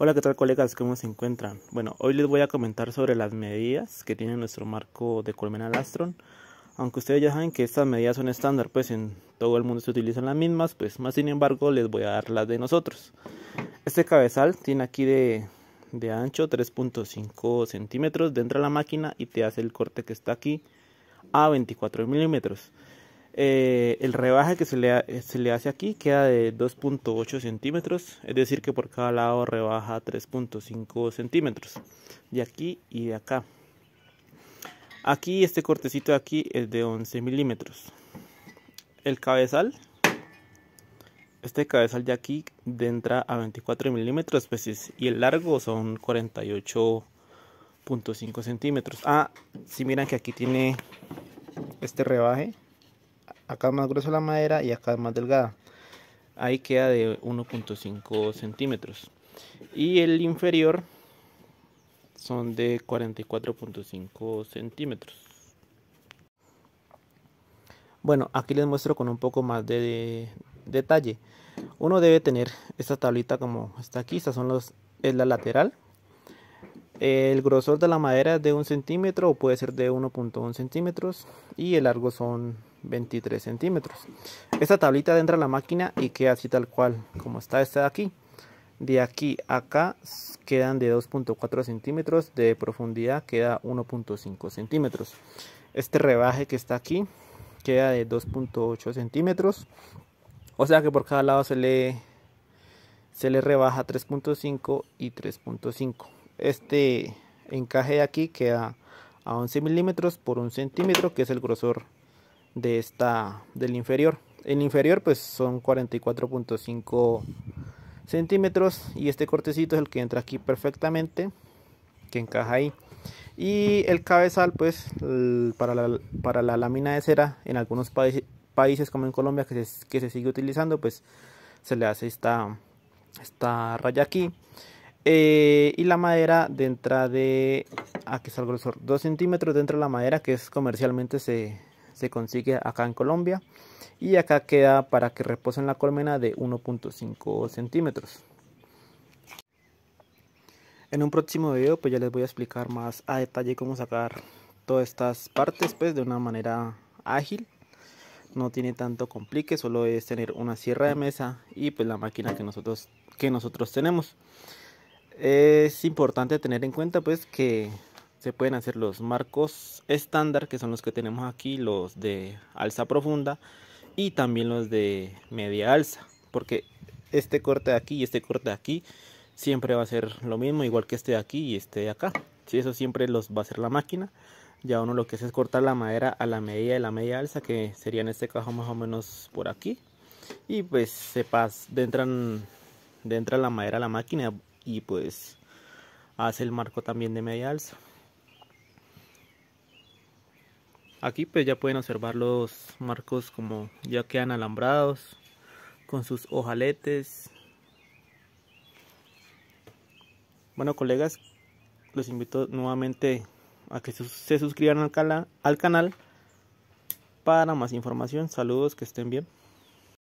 Hola, ¿qué tal colegas? ¿Cómo se encuentran? Bueno, hoy les voy a comentar sobre las medidas que tiene nuestro marco de colmena Lastron. Aunque ustedes ya saben que estas medidas son estándar, pues en todo el mundo se utilizan las mismas, pues más sin embargo les voy a dar las de nosotros. Este cabezal tiene aquí de, de ancho 3.5 centímetros dentro de la máquina y te hace el corte que está aquí a 24 milímetros. Eh, el rebaje que eh, se le, hace aquí queda de 2.8 centímetros, es decir que por cada lado rebaja 3.5 centímetros, de aquí y de acá. Aquí este cortecito de aquí es de 11 milímetros. El cabezal, este cabezal de aquí entra a 24 milímetros pues, y el largo son 48.5 centímetros. Ah, si miran que aquí tiene este rebaje acá más gruesa la madera y acá más delgada. Ahí queda de 1.5 centímetros. Y el inferior son de 44.5 centímetros. Bueno, aquí les muestro con un poco más de, detalle. Uno debe tener esta tablita como está aquí, esta son los, es la lateral. El grosor de la madera es de 1 centímetro o puede ser de 1.1 centímetros y el largo son 23 centímetros esta tablita entra a la máquina y queda así tal cual como está esta de aquí de aquí a acá quedan de 2.4 centímetros de profundidad queda 1.5 centímetros este rebaje que está aquí queda de 2.8 centímetros o sea que por cada lado se le se le rebaja 3.5 y 3.5 este encaje de aquí queda a 11 milímetros por 1 centímetro que es el grosor de esta del inferior el inferior pues son 44.5 centímetros y este cortecito es el que entra aquí perfectamente que encaja ahí y el cabezal pues para la, para la lámina de cera en algunos países como en Colombia que se, sigue utilizando pues se le hace esta, esta raya aquí eh, y la madera dentro de aquí ah, es el grosor 2 centímetros dentro de la madera que es comercialmente se, se consigue acá en Colombia y acá queda para que reposen la colmena de 1.5 centímetros. En un próximo video pues ya les voy a explicar más a detalle cómo sacar todas estas partes pues de una manera ágil. No tiene tanto complique, solo es tener una sierra de mesa y pues la máquina que nosotros, que nosotros tenemos. Es importante tener en cuenta pues que se pueden hacer los marcos estándar que son los que tenemos aquí los de alza profunda y también los de media alza porque este corte de aquí y este corte de aquí siempre va a ser lo mismo igual que este de aquí y este de acá si eso siempre los va a hacer la máquina ya uno lo que hace es cortar la madera a la medida de la media alza que sería en este caso más o menos por aquí y pues se pasa entran entra la madera a la máquina y pues hace el marco también de media alza Aquí pues ya pueden observar los marcos como ya quedan alambrados con sus ojaletes. Bueno colegas, los invito nuevamente a que se suscriban al, canal para más información. Saludos, que estén bien.